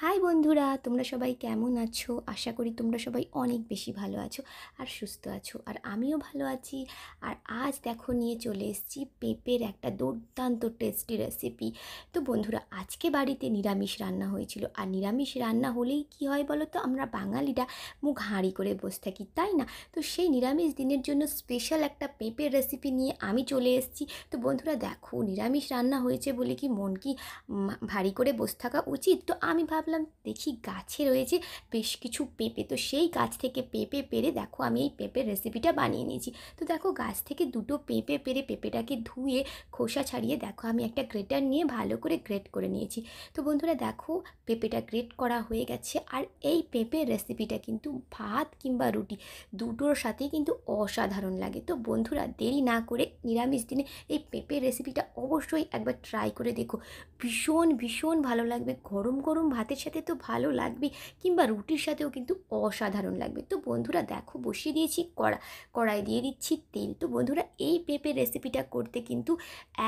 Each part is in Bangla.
Hi. হাই বন্ধুরা তোমরা সবাই কেমন আছো আশা করি তোমরা সবাই অনেক বেশি ভালো আছো আর সুস্থ আছো আর আমিও ভালো আছি আর আজ দেখো নিয়ে চলে এসেছি পেঁপের একটা দুর্দান্ত টেস্টি রেসিপি তো বন্ধুরা আজকে বাড়িতে নিরামিষ রান্না হয়েছিল আর নিরামিষ রান্না হলেই কি হয় বলো তো আমরা বাঙালিরা মুখ হাঁড়ি করে বসে থাকি তাই না তো সেই নিরামিষ দিনের জন্য স্পেশাল একটা পেঁপের রেসিপি নিয়ে আমি চলে এসেছি তো বন্ধুরা দেখো নিরামিষ রান্না হয়েছে বলে কি মন কি ভারী করে বসে থাকা উচিত তো আমি ভাবলাম দেখি গাছে রয়েছে বেশ কিছু পেঁপে তো সেই গাছ থেকে পেঁপে পেরে দেখো আমি এই পেঁপের রেসিপিটা বানিয়ে নিয়েছি তো দেখো গাছ থেকে দুটো পেঁপে পেরে পেঁপেটাকে ধুয়ে খোসা ছাড়িয়ে দেখো আমি একটা গ্রেটার নিয়ে ভালো করে গ্রেট করে নিয়েছি তো বন্ধুরা দেখো পেঁপেটা গ্রেট করা হয়ে গেছে আর এই পেঁপের রেসিপিটা কিন্তু ভাত কিংবা রুটি দুটোর সাথেই কিন্তু অসাধারণ লাগে তো বন্ধুরা দেরি না করে নিরামিষ দিনে এই পেঁপের রেসিপিটা অবশ্যই একবার ট্রাই করে দেখো ভীষণ ভীষণ ভালো লাগবে গরম গরম ভাতের সাথে সাথে তো ভালো লাগবে কিংবা রুটির সাথেও কিন্তু অসাধারণ লাগবে তো বন্ধুরা দেখো বসিয়ে দিয়েছি কড়া কড়াই দিয়ে দিচ্ছি তেল তো বন্ধুরা এই পেঁপের রেসিপিটা করতে কিন্তু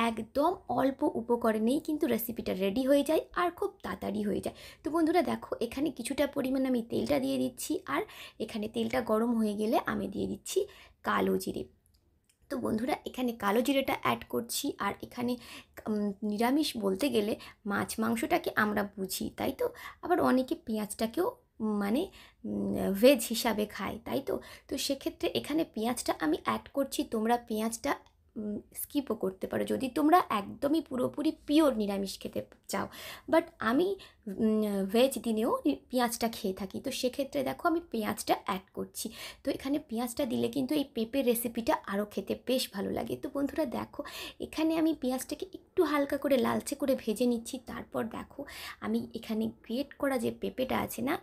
একদম অল্প উপকরণেই কিন্তু রেসিপিটা রেডি হয়ে যায় আর খুব তাড়াতাড়ি হয়ে যায় তো বন্ধুরা দেখো এখানে কিছুটা পরিমাণ আমি তেলটা দিয়ে দিচ্ছি আর এখানে তেলটা গরম হয়ে গেলে আমি দিয়ে দিচ্ছি কালো জিরে তো বন্ধুরা এখানে কালো জিরেটা অ্যাড করছি আর এখানে নিরামিষ বলতে গেলে মাছ মাংসটাকে আমরা বুঝি তাই তো আবার অনেকে পেঁয়াজটাকেও মানে ভেজ হিসাবে খায় তাই তো তো সেক্ষেত্রে এখানে পেঁয়াজটা আমি অ্যাড করছি তোমরা পেঁয়াজটা স্কিপও করতে পারো যদি তোমরা একদমই পুরোপুরি পিওর নিরামিষ খেতে চাও বাট আমি ভেজ দিনেও পেঁয়াজটা খেয়ে থাকি তো সেক্ষেত্রে দেখো আমি পেঁয়াজটা অ্যাড করছি তো এখানে পেঁয়াজটা দিলে কিন্তু এই পেঁপের রেসিপিটা আরও খেতে বেশ ভালো লাগে তো বন্ধুরা দেখো এখানে আমি পেঁয়াজটাকে একটু হালকা করে লালচে করে ভেজে নিচ্ছি তারপর দেখো আমি এখানে গ্রেট করা যে পেঁপেটা আছে না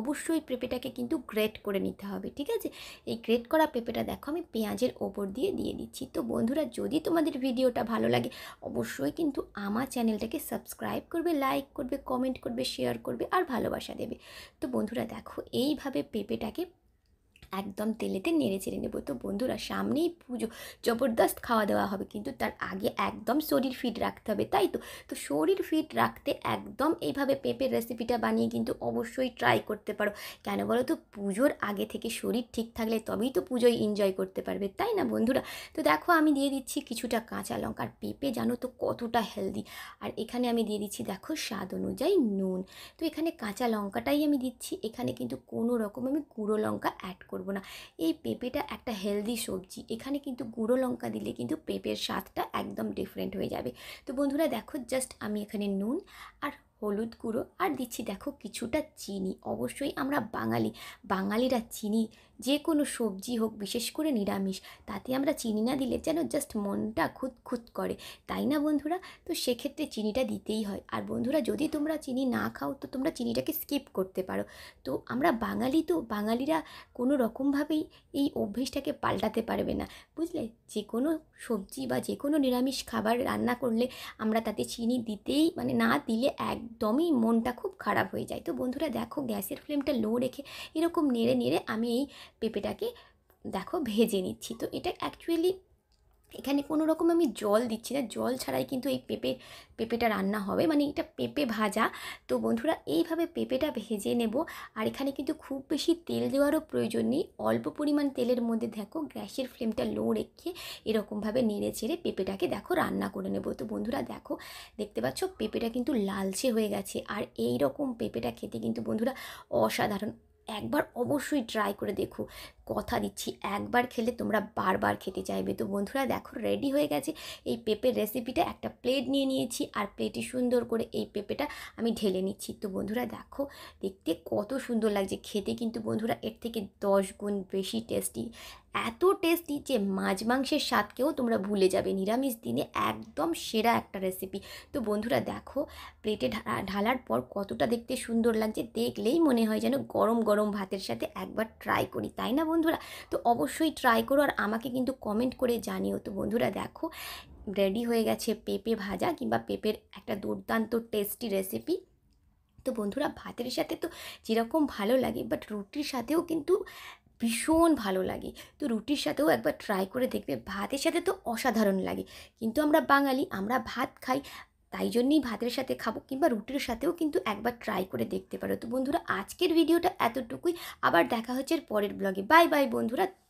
অবশ্যই পেঁপেটাকে কিন্তু গ্রেট করে নিতে হবে ঠিক আছে এই গ্রেট করা পেঁপেটা দেখো আমি পেঁয়াজের ওপর দিয়ে দিয়ে দিচ্ছি তো বন্ধুরা যদি তোমাদের ভিডিওটা ভালো লাগে অবশ্যই কিন্তু আমার চ্যানেলটাকে সাবস্ক্রাইব করবে লাইক করবে কমেন্ট করবে শেয়ার করবে আর ভালোবাসা দেবে তো বন্ধুরা দেখো এইভাবে পেঁপেটাকে একদম তেলেতে নেড়ে চেড়ে নেবো তো বন্ধুরা সামনেই পুজো জবরদস্ত খাওয়া দাওয়া হবে কিন্তু তার আগে একদম শরীর ফিট রাখতে হবে তাই তো তো শরীর ফিট রাখতে একদম এইভাবে পেঁপের রেসিপিটা বানিয়ে কিন্তু অবশ্যই ট্রাই করতে পারো কেন বলো তো পুজোর আগে থেকে শরীর ঠিক থাকলে তবেই তো পুজোয় এনজয় করতে পারবে তাই না বন্ধুরা তো দেখো আমি দিয়ে দিচ্ছি কিছুটা কাঁচা লঙ্কা আর পেঁপে জানো তো কতটা হেলদি আর এখানে আমি দিয়ে দিচ্ছি দেখো স্বাদ অনুযায়ী নুন তো এখানে কাঁচা লঙ্কাটাই আমি দিচ্ছি এখানে কিন্তু কোনো রকম আমি গুঁড়ো লঙ্কা অ্যাড করব করব না এই পেঁপেটা একটা হেলদি সবজি এখানে কিন্তু গুঁড়ো লঙ্কা দিলে কিন্তু পেঁপের স্বাদটা একদম ডিফারেন্ট হয়ে যাবে তো বন্ধুরা দেখো জাস্ট আমি এখানে নুন আর হলুদ গুঁড়ো আর দিচ্ছি দেখো কিছুটা চিনি অবশ্যই আমরা বাঙালি বাঙালিরা চিনি যে কোনো সবজি হোক বিশেষ করে নিরামিষ তাতে আমরা চিনি না দিলে যেন জাস্ট মনটা খুঁতখুত করে তাই না বন্ধুরা তো সেক্ষেত্রে চিনিটা দিতেই হয় আর বন্ধুরা যদি তোমরা চিনি না খাও তো তোমরা চিনিটাকে স্কিপ করতে পারো তো আমরা বাঙালি তো বাঙালিরা কোনো রকমভাবেই এই অভ্যেসটাকে পাল্টাতে পারবে না বুঝলে যে কোনো সবজি বা যে কোনো নিরামিষ খাবার রান্না করলে আমরা তাতে চিনি দিতেই মানে না দিলে এক একদমই মনটা খুব খারাপ হয়ে যায় তো বন্ধুরা দেখো গ্যাসের ফ্লেমটা লো রেখে এরকম নেড়ে নেড়ে আমি এই পেঁপেটাকে দেখো ভেজে নিচ্ছি তো এটা অ্যাকচুয়ালি এখানে কোনো রকম আমি জল দিচ্ছি না জল ছাড়াই কিন্তু এই পেঁপে পেঁপেটা রান্না হবে মানে এটা পেঁপে ভাজা তো বন্ধুরা এইভাবে পেঁপেটা ভেজে নেব আর এখানে কিন্তু খুব বেশি তেল দেওয়ারও প্রয়োজন নেই অল্প পরিমাণ তেলের মধ্যে দেখো গ্যাসের ফ্লেমটা লো রেখে এরকমভাবে নেড়ে চেড়ে পেঁপেটাকে দেখো রান্না করে নেব তো বন্ধুরা দেখো দেখতে পাচ্ছ পেঁপেটা কিন্তু লালচে হয়ে গেছে আর এই রকম পেঁপেটা খেতে কিন্তু বন্ধুরা অসাধারণ একবার অবশ্যই ট্রাই করে দেখো কথা দিচ্ছি একবার খেলে তোমরা বারবার খেতে চাইবে তো বন্ধুরা দেখো রেডি হয়ে গেছে এই পেঁপের রেসিপিটা একটা প্লেট নিয়ে নিয়েছি আর প্লেটে সুন্দর করে এই পেঁপেটা আমি ঢেলে নিচ্ছি তো বন্ধুরা দেখো দেখতে কত সুন্দর লাগছে খেতে কিন্তু বন্ধুরা এর থেকে দশ গুণ বেশি টেস্টি এত টেস্টি যে মাছ মাংসের স্বাদকেও তোমরা ভুলে যাবে নিরামিষ দিনে একদম সেরা একটা রেসিপি তো বন্ধুরা দেখো প্লেটে ঢালার পর কতটা দেখতে সুন্দর লাগছে দেখলেই মনে হয় যেন গরম গরম ভাতের সাথে একবার ট্রাই করি তাই না বন্ধুরা তো অবশ্যই ট্রাই করো আর আমাকে কিন্তু কমেন্ট করে জানিও তো বন্ধুরা দেখো রেডি হয়ে গেছে পেঁপে ভাজা কিংবা পেঁপের একটা দুর্দান্ত টেস্টি রেসিপি তো বন্ধুরা ভাতের সাথে তো যেরকম ভালো লাগে বাট রুটির সাথেও কিন্তু ভীষণ ভালো লাগে তো রুটির সাথেও একবার ট্রাই করে দেখবে ভাতের সাথে তো অসাধারণ লাগে কিন্তু আমরা বাঙালি আমরা ভাত খাই তাই জন্যেই ভাতের সাথে খাবো কিংবা রুটির সাথেও কিন্তু একবার ট্রাই করে দেখতে পারো তো বন্ধুরা আজকের ভিডিওটা এতটুকুই আবার দেখা হচ্ছে এর পরের ব্লগে বাই বাই বন্ধুরা